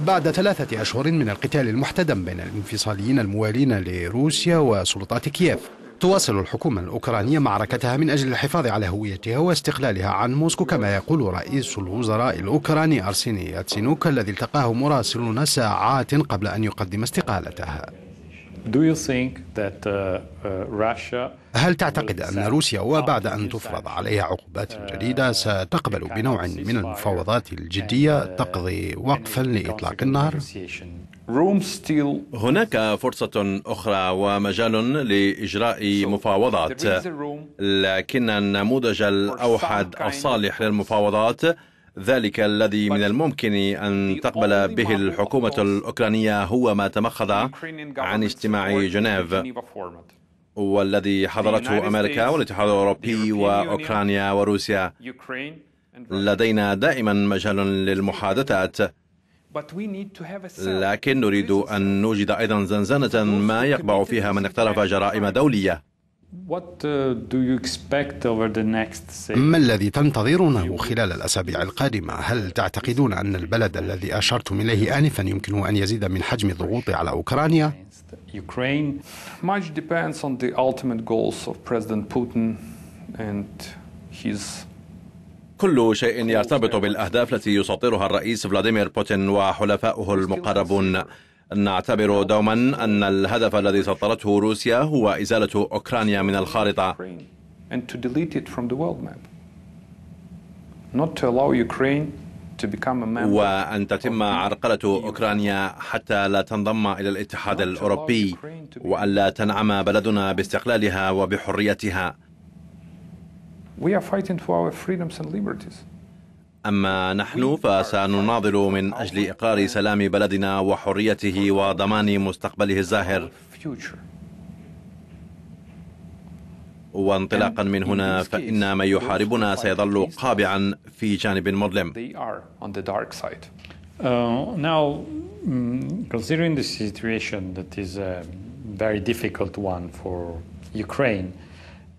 بعد ثلاثة أشهر من القتال المحتدم بين الانفصاليين الموالين لروسيا وسلطات كييف تواصل الحكومة الأوكرانية معركتها من أجل الحفاظ على هويتها واستقلالها عن موسكو كما يقول رئيس الوزراء الأوكراني أرسيني ياتسينوك الذي التقاه مراسلون ساعات قبل أن يقدم استقالته Uh, uh, هل تعتقد أن روسيا وبعد أن تفرض عليها عقوبات uh, جديدة ستقبل بنوع من المفاوضات الجدية تقضي وقفا لإطلاق النار؟ هناك فرصة أخرى ومجال لإجراء مفاوضات لكن النموذج الأوحد الصالح للمفاوضات ذلك الذي من الممكن أن تقبل به الحكومة الأوكرانية هو ما تمخض عن اجتماع جنيف والذي حضرته أمريكا والاتحاد الأوروبي وأوكرانيا وروسيا لدينا دائما مجال للمحادثات لكن نريد أن نوجد أيضا زنزانة ما يقبع فيها من اقترف جرائم دولية Uh, ما الذي تنتظرونه خلال الأسابيع القادمة؟ هل تعتقدون أن البلد الذي أشرتم إليه آنفا يمكنه أن يزيد من حجم الضغوط على أوكرانيا؟ كل شيء يرتبط بالأهداف التي يسطرها الرئيس فلاديمير بوتين وحلفائه المقربون نعتبر دوما أن الهدف الذي سطرته روسيا هو إزالة أوكرانيا من الخارطة وأن تتم عرقلة أوكرانيا حتى لا تنضم إلى الاتحاد الأوروبي وألا تنعم بلدنا باستقلالها وبحريتها We are fighting for our freedoms and liberties. أما نحن فسنناضل من أجل إقرار سلام بلدنا وحريته وضمان مستقبله الزاهر وانطلاقا من هنا فإن من يحاربنا سيظل قابعا في جانب مظلم uh, now, mm, considering situation that is a very difficult one for Ukraine,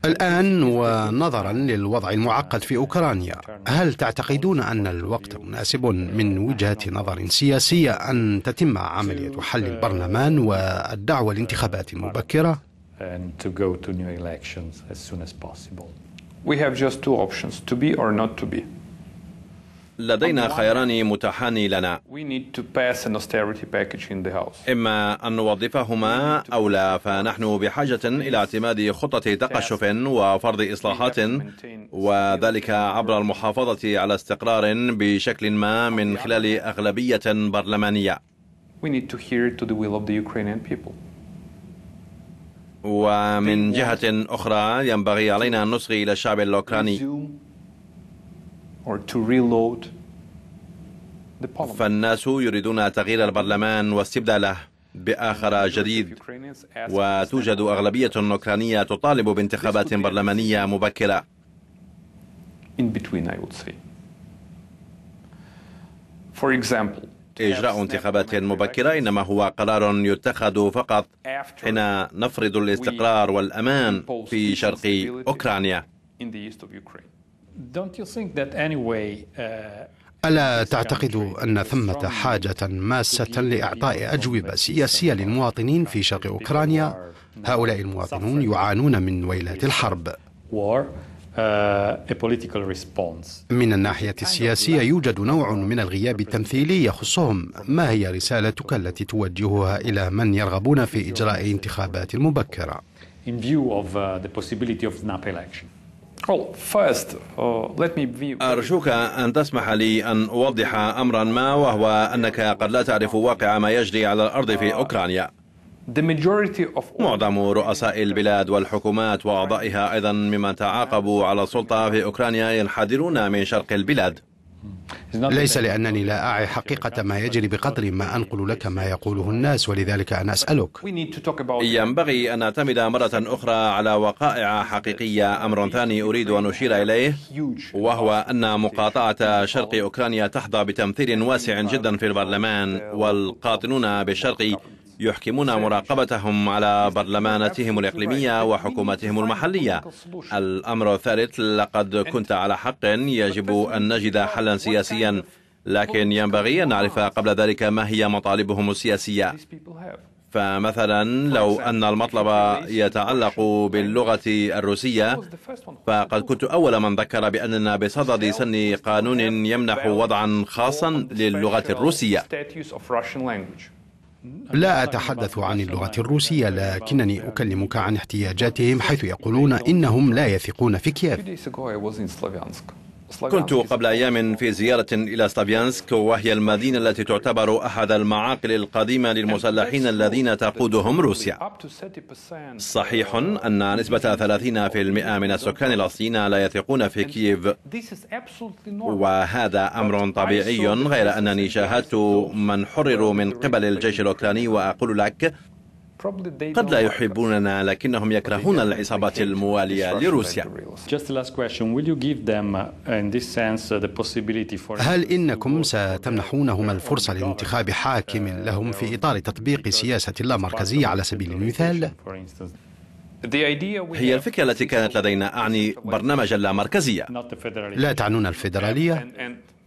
الآن ونظرا للوضع المعقد في أوكرانيا هل تعتقدون أن الوقت مناسب من وجهة نظر سياسية أن تتم عملية حل البرلمان والدعوة لانتخابات مبكرة؟ We have just two options, to be or not to be. لدينا خياران متاحان لنا إما أن نوظفهما أو لا فنحن بحاجة إلى اعتماد خطة تقشف وفرض إصلاحات وذلك عبر المحافظة على استقرار بشكل ما من خلال أغلبية برلمانية ومن جهة أخرى ينبغي علينا أن نصغي إلى الشعب الأوكراني فالناس يريدون تغيير البرلمان واستبداله بآخر جديد وتوجد أغلبية أوكرانية تطالب بانتخابات برلمانية مبكرة إجراء انتخابات مبكرة إنما هو قرار يتخذ فقط حين نفرض الاستقرار والأمان في شرق أوكرانيا Uh, ألا تعتقد أن ثمة حاجة ماسة لإعطاء أجوبة سياسية للمواطنين في شرق أوكرانيا؟ هؤلاء المواطنون يعانون من ويلات الحرب. Uh, من الناحية السياسية يوجد نوع من الغياب التمثيلي يخصهم، ما هي رسالتك التي توجهها إلى من يرغبون في إجراء انتخابات مبكرة؟ uh, Oh, oh, أرجوك أن تسمح لي أن أوضح أمرا ما وهو أنك قد لا تعرف واقع ما يجري على الأرض في uh, أوكرانيا معظم رؤساء البلاد والحكومات وأعضائها أيضا ممن تعاقبوا على السلطة في أوكرانيا ينحدرون من شرق البلاد ليس لأنني لا أعي حقيقة ما يجري بقدر ما أنقل لك ما يقوله الناس ولذلك أنا أسألك ينبغي أن نعتمد مرة أخرى على وقائع حقيقية أمر ثاني أريد أن أشير إليه وهو أن مقاطعة شرق أوكرانيا تحظى بتمثيل واسع جدا في البرلمان والقاطنون بالشرق يحكمون مراقبتهم على برلماناتهم الإقليمية وحكوماتهم المحلية الأمر الثالث لقد كنت على حق يجب أن نجد حلا سياسيا لكن ينبغي أن نعرف قبل ذلك ما هي مطالبهم السياسية فمثلا لو أن المطلب يتعلق باللغة الروسية فقد كنت أول من ذكر بأننا بصدد سن قانون يمنح وضعا خاصا للغة الروسية لا أتحدث عن اللغة الروسية لكنني أكلمك عن احتياجاتهم حيث يقولون إنهم لا يثقون في كييف كنت قبل أيام في زيارة إلى سلافيانسك وهي المدينة التي تعتبر أحد المعاقل القديمة للمسلحين الذين تقودهم روسيا صحيح أن نسبة 30% من السكان الأصليين لا يثقون في كييف وهذا أمر طبيعي غير أنني شاهدت من حرروا من قبل الجيش الأوكراني وأقول لك قد لا يحبوننا لكنهم يكرهون العصابات الموالية لروسيا uh, uh, هل إنكم ستمنحونهم الفرصة لانتخاب حاكم لهم في إطار تطبيق سياسة اللامركزية على سبيل المثال؟ هي الفكرة التي كانت لدينا أعني برنامج اللامركزية لا تعنون الفيدرالية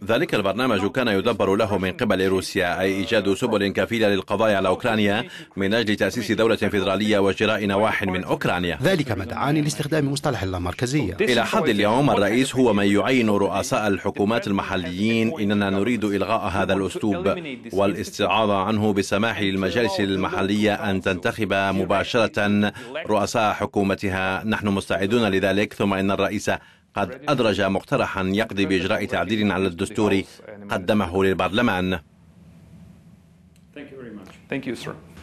ذلك البرنامج كان يدبر له من قبل روسيا أي إيجاد سبل كفيلة للقضاء على أوكرانيا من أجل تأسيس دولة فيدرالية وشراء نواح من أوكرانيا ذلك ما دعاني لاستخدام مصطلح اللامركزية إلى حد اليوم الرئيس هو من يعين رؤساء الحكومات المحليين إننا نريد إلغاء هذا الأسلوب والاستعاضة عنه بالسماح للمجالس المحلية أن تنتخب مباشرة رؤساء حكومتها نحن مستعدون لذلك ثم إن الرئيس قد أدرج مقترحا يقضي بإجراء تعديل على الدستور قدمه للبرلمان Thank you very much. Thank you, sir.